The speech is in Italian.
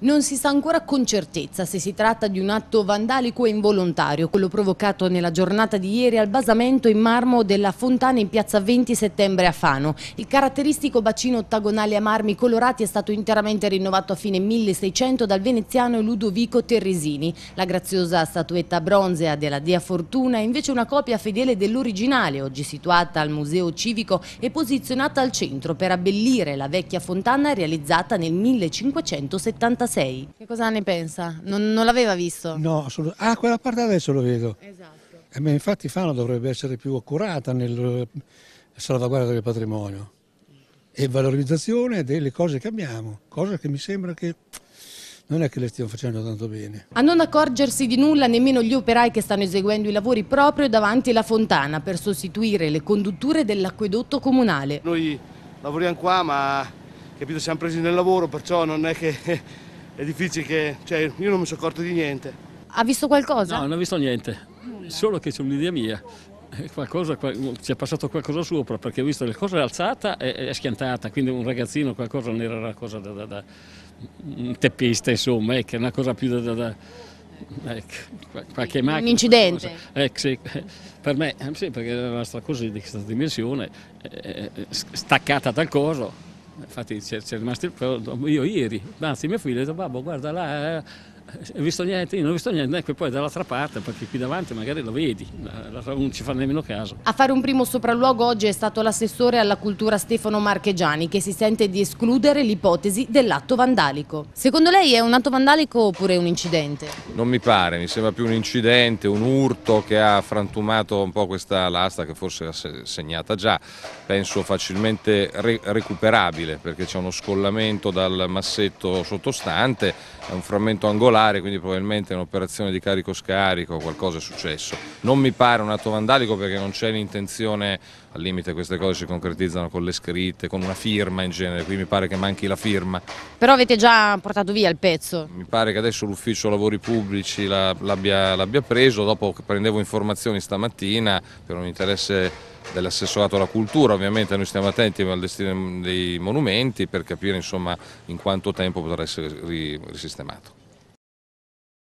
Non si sa ancora con certezza se si tratta di un atto vandalico e involontario, quello provocato nella giornata di ieri al basamento in marmo della fontana in piazza 20 settembre a Fano. Il caratteristico bacino ottagonale a marmi colorati è stato interamente rinnovato a fine 1600 dal veneziano Ludovico Terresini. La graziosa statuetta bronzea della Dea Fortuna è invece una copia fedele dell'originale, oggi situata al Museo Civico e posizionata al centro per abbellire la vecchia fontana realizzata nel 1576. 86. Che cosa ne pensa? Non, non l'aveva visto? No, solo... ah, quella parte adesso lo vedo. Esatto. Eh, infatti Fano dovrebbe essere più accurata nel eh, salvaguardia del patrimonio e valorizzazione delle cose che abbiamo, cosa che mi sembra che non è che le stiamo facendo tanto bene. A non accorgersi di nulla nemmeno gli operai che stanno eseguendo i lavori proprio davanti alla fontana per sostituire le condutture dell'acquedotto comunale. Noi lavoriamo qua ma capito, siamo presi nel lavoro perciò non è che è difficile che... Cioè, io non mi sono accorto di niente. Ha visto qualcosa? No, non ho visto niente, Nulla. solo che c'è un'idea mia. Qualcosa, ci è passato qualcosa sopra perché ho visto che le è alzata e, è schiantata, quindi un ragazzino qualcosa non era una cosa da, da, da un teppista insomma, eh, ecco, che è una cosa più da, da ecco, qualche macchina. Un incidente. Eh, sì. Per me, eh, sì, perché era una cosa di questa dimensione, eh, staccata dal coso, Infatti c'è rimasto il però io ieri, anzi mio figlio ha detto babbo guarda là eh, hai eh, visto niente? Io non ho visto niente, ecco poi dall'altra parte, perché qui davanti magari lo vedi, non ci fa nemmeno caso. A fare un primo sopralluogo oggi è stato l'assessore alla cultura Stefano Marchegiani, che si sente di escludere l'ipotesi dell'atto vandalico. Secondo lei è un atto vandalico oppure un incidente? Non mi pare, mi sembra più un incidente, un urto che ha frantumato un po' questa lastra che forse era segnata già, penso facilmente re recuperabile perché c'è uno scollamento dal massetto sottostante, è un frammento angolare regolare, quindi probabilmente è un'operazione di carico-scarico, qualcosa è successo. Non mi pare un atto vandalico perché non c'è l'intenzione, al limite queste cose si concretizzano con le scritte, con una firma in genere, qui mi pare che manchi la firma. Però avete già portato via il pezzo? Mi pare che adesso l'ufficio lavori pubblici l'abbia preso, dopo che prendevo informazioni stamattina per un interesse dell'assessorato alla cultura, ovviamente noi stiamo attenti al destino dei monumenti per capire insomma, in quanto tempo potrà essere risistemato.